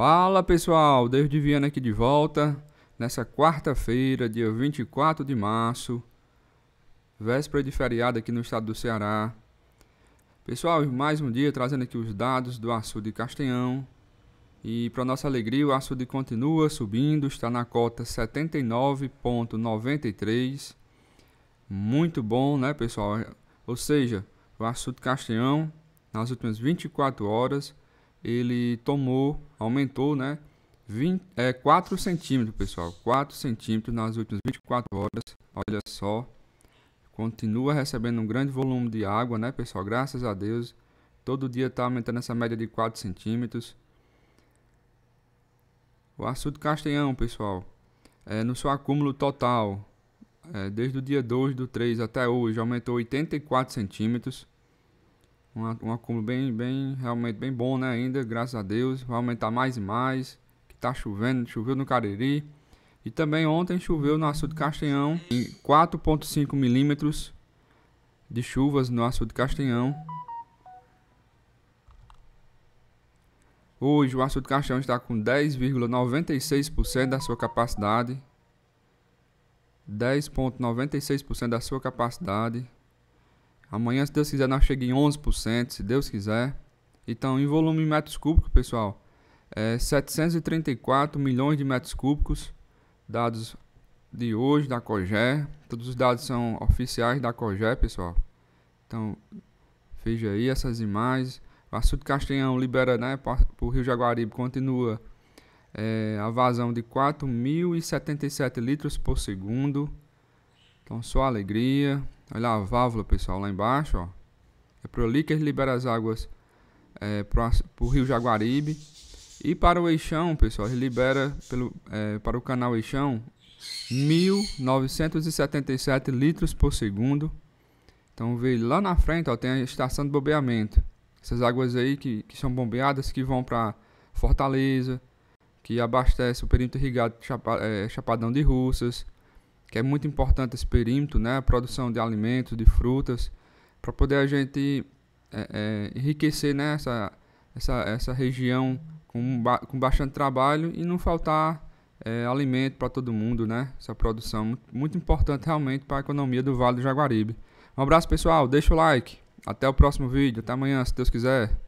Fala pessoal, David Viana aqui de volta, nessa quarta-feira, dia 24 de março, véspera de feriado aqui no estado do Ceará. Pessoal, mais um dia trazendo aqui os dados do açude Castanhão. E para nossa alegria, o açude continua subindo, está na cota 79.93. Muito bom, né, pessoal? Ou seja, o açude Castanhão, nas últimas 24 horas, ele tomou, aumentou, né? 20, é, 4 centímetros, pessoal. 4 centímetros nas últimas 24 horas. Olha só. Continua recebendo um grande volume de água, né, pessoal? Graças a Deus. Todo dia está aumentando essa média de 4 centímetros. O açude Castanhão, pessoal, é, no seu acúmulo total, é, desde o dia 2 do 3 até hoje, aumentou 84 centímetros. Um, um acúmulo bem, bem, realmente bem bom, né? Ainda, graças a Deus. Vai aumentar tá mais e mais. Que tá chovendo, choveu no Cariri. E também ontem choveu no Açude Castanhão, em 4.5 milímetros de chuvas no Açude Castanhão. Hoje o Açude Castanhão está com 10,96% da sua capacidade. 10,96% da sua capacidade. Amanhã, se Deus quiser, nós chegamos em 11%, se Deus quiser. Então, em volume em metros cúbicos, pessoal, é 734 milhões de metros cúbicos, dados de hoje da COGE. Todos os dados são oficiais da COGE, pessoal. Então, veja aí essas imagens. O açude Castanhão libera, né, para o Rio Jaguaribe, continua é, a vazão de 4.077 litros por segundo. Então, só alegria. Olha a válvula, pessoal, lá embaixo, ó. É para o líquido liberar as águas é, para o Rio Jaguaribe. E para o Eixão, pessoal, ele libera pelo, é, para o canal Eixão 1.977 litros por segundo. Então, vê lá na frente, ó, tem a estação de bombeamento. Essas águas aí que, que são bombeadas, que vão para Fortaleza, que abastece o perímetro irrigado é, Chapadão de Russas, que é muito importante esse perímetro, né? A produção de alimentos, de frutas, para poder a gente é, é, enriquecer né? essa, essa, essa região com, ba com bastante trabalho e não faltar é, alimento para todo mundo, né? Essa produção muito, muito importante realmente para a economia do Vale do Jaguaribe. Um abraço, pessoal. Deixa o like. Até o próximo vídeo. Até amanhã, se Deus quiser.